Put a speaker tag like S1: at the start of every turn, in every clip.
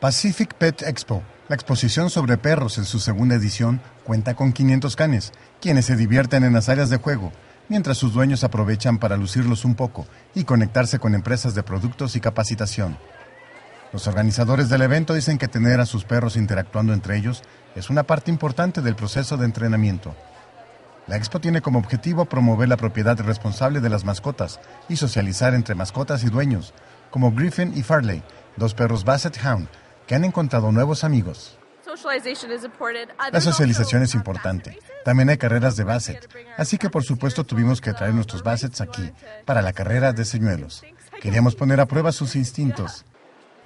S1: Pacific Pet Expo. La exposición sobre perros en su segunda edición cuenta con 500 canes, quienes se divierten en las áreas de juego, mientras sus dueños aprovechan para lucirlos un poco y conectarse con empresas de productos y capacitación. Los organizadores del evento dicen que tener a sus perros interactuando entre ellos es una parte importante del proceso de entrenamiento. La expo tiene como objetivo promover la propiedad responsable de las mascotas y socializar entre mascotas y dueños, como Griffin y Farley, dos perros Basset Hound que han encontrado nuevos amigos. La socialización es importante. También hay carreras de basset, Así que por supuesto tuvimos que traer nuestros Bassets aquí para la carrera de señuelos. Queríamos poner a prueba sus instintos.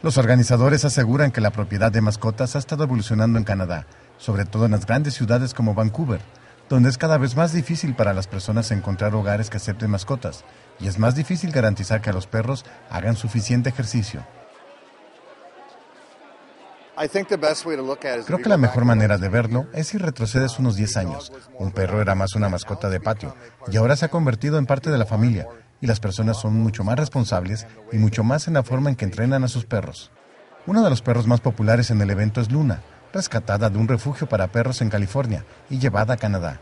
S1: Los organizadores aseguran que la propiedad de mascotas ha estado evolucionando en Canadá, sobre todo en las grandes ciudades como Vancouver, donde es cada vez más difícil para las personas encontrar hogares que acepten mascotas y es más difícil garantizar que los perros hagan suficiente ejercicio. Creo que la mejor manera de verlo es si retrocedes unos 10 años. Un perro era más una mascota de patio y ahora se ha convertido en parte de la familia y las personas son mucho más responsables y mucho más en la forma en que entrenan a sus perros. Uno de los perros más populares en el evento es Luna, rescatada de un refugio para perros en California y llevada a Canadá.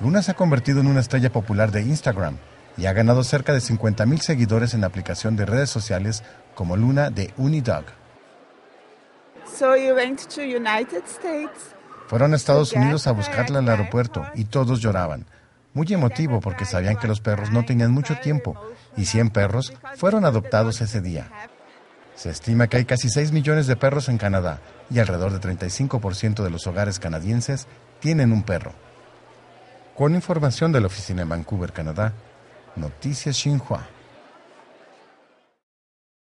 S1: Luna se ha convertido en una estrella popular de Instagram y ha ganado cerca de 50.000 seguidores en la aplicación de redes sociales como Luna de Unidog. Fueron a Estados Unidos a buscarla al aeropuerto y todos lloraban. Muy emotivo porque sabían que los perros no tenían mucho tiempo y 100 perros fueron adoptados ese día. Se estima que hay casi 6 millones de perros en Canadá y alrededor del 35% de los hogares canadienses tienen un perro. Con información de la oficina en Vancouver, Canadá, Noticias Xinhua.